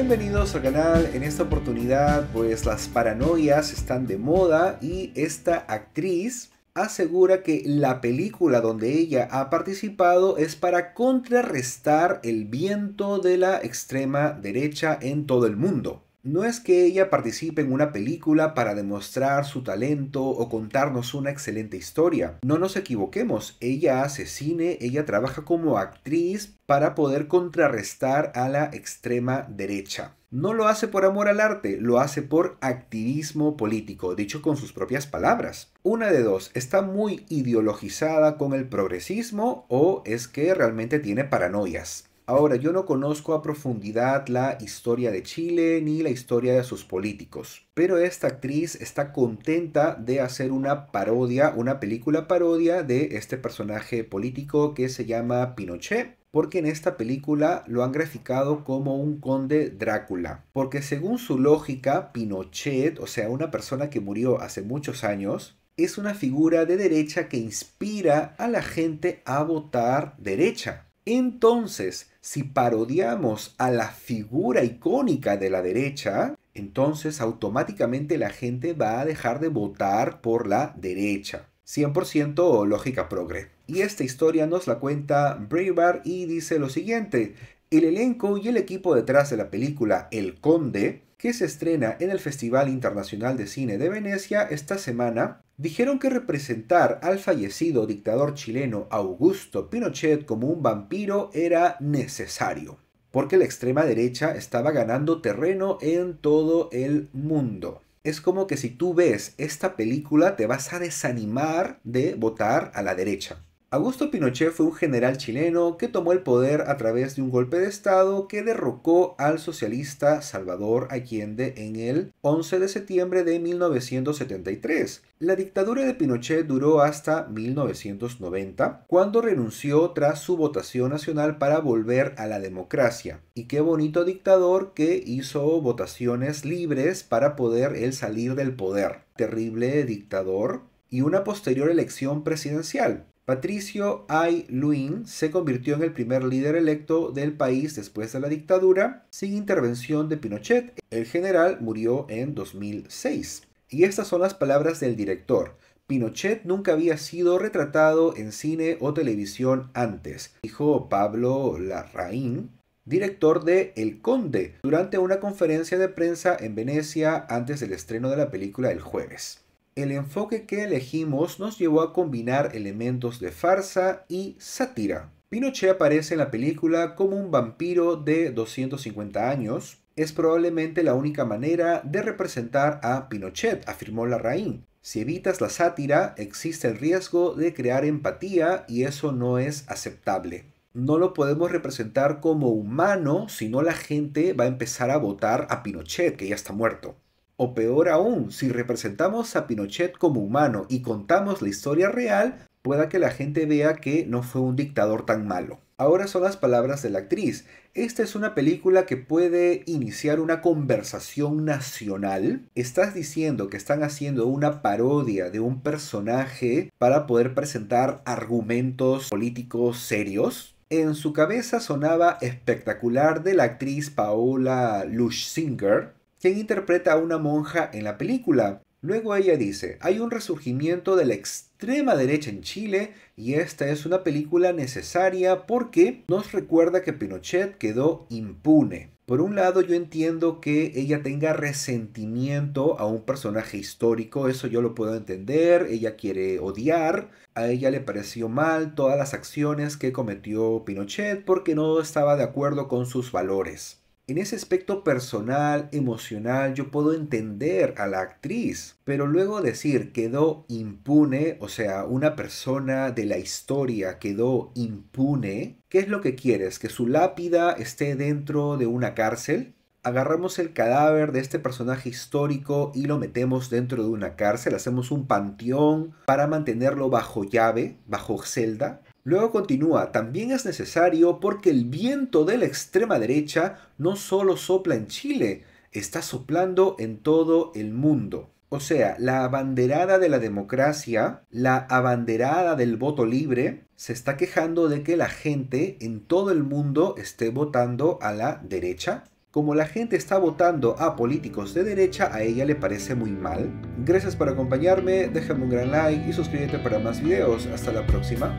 Bienvenidos al canal, en esta oportunidad pues las paranoias están de moda y esta actriz asegura que la película donde ella ha participado es para contrarrestar el viento de la extrema derecha en todo el mundo. No es que ella participe en una película para demostrar su talento o contarnos una excelente historia. No nos equivoquemos, ella hace cine, ella trabaja como actriz para poder contrarrestar a la extrema derecha. No lo hace por amor al arte, lo hace por activismo político, dicho con sus propias palabras. Una de dos, está muy ideologizada con el progresismo o es que realmente tiene paranoias. Ahora, yo no conozco a profundidad la historia de Chile ni la historia de sus políticos, pero esta actriz está contenta de hacer una parodia, una película parodia de este personaje político que se llama Pinochet, porque en esta película lo han graficado como un conde Drácula, porque según su lógica, Pinochet, o sea, una persona que murió hace muchos años, es una figura de derecha que inspira a la gente a votar derecha entonces, si parodiamos a la figura icónica de la derecha, entonces automáticamente la gente va a dejar de votar por la derecha. 100% lógica progre. Y esta historia nos la cuenta breivard y dice lo siguiente. El elenco y el equipo detrás de la película El Conde que se estrena en el Festival Internacional de Cine de Venecia esta semana, dijeron que representar al fallecido dictador chileno Augusto Pinochet como un vampiro era necesario, porque la extrema derecha estaba ganando terreno en todo el mundo. Es como que si tú ves esta película te vas a desanimar de votar a la derecha. Augusto Pinochet fue un general chileno que tomó el poder a través de un golpe de Estado que derrocó al socialista Salvador Allende en el 11 de septiembre de 1973. La dictadura de Pinochet duró hasta 1990, cuando renunció tras su votación nacional para volver a la democracia. Y qué bonito dictador que hizo votaciones libres para poder él salir del poder. Terrible dictador y una posterior elección presidencial. Patricio Ay Luin se convirtió en el primer líder electo del país después de la dictadura, sin intervención de Pinochet. El general murió en 2006. Y estas son las palabras del director. Pinochet nunca había sido retratado en cine o televisión antes, dijo Pablo Larraín, director de El Conde, durante una conferencia de prensa en Venecia antes del estreno de la película el jueves el enfoque que elegimos nos llevó a combinar elementos de farsa y sátira. Pinochet aparece en la película como un vampiro de 250 años. Es probablemente la única manera de representar a Pinochet, afirmó Larraín. Si evitas la sátira, existe el riesgo de crear empatía y eso no es aceptable. No lo podemos representar como humano, si no la gente va a empezar a votar a Pinochet, que ya está muerto. O peor aún, si representamos a Pinochet como humano y contamos la historia real, pueda que la gente vea que no fue un dictador tan malo. Ahora son las palabras de la actriz. Esta es una película que puede iniciar una conversación nacional. Estás diciendo que están haciendo una parodia de un personaje para poder presentar argumentos políticos serios. En su cabeza sonaba espectacular de la actriz Paola Lushsinger, quien interpreta a una monja en la película. Luego ella dice, hay un resurgimiento de la extrema derecha en Chile y esta es una película necesaria porque nos recuerda que Pinochet quedó impune. Por un lado yo entiendo que ella tenga resentimiento a un personaje histórico, eso yo lo puedo entender, ella quiere odiar, a ella le pareció mal todas las acciones que cometió Pinochet porque no estaba de acuerdo con sus valores. En ese aspecto personal, emocional, yo puedo entender a la actriz, pero luego decir quedó impune, o sea, una persona de la historia quedó impune, ¿qué es lo que quieres? ¿Que su lápida esté dentro de una cárcel? agarramos el cadáver de este personaje histórico y lo metemos dentro de una cárcel, hacemos un panteón para mantenerlo bajo llave, bajo celda. Luego continúa, también es necesario porque el viento de la extrema derecha no solo sopla en Chile, está soplando en todo el mundo. O sea, la abanderada de la democracia, la abanderada del voto libre, se está quejando de que la gente en todo el mundo esté votando a la derecha. Como la gente está votando a políticos de derecha, a ella le parece muy mal. Gracias por acompañarme, déjame un gran like y suscríbete para más videos. Hasta la próxima.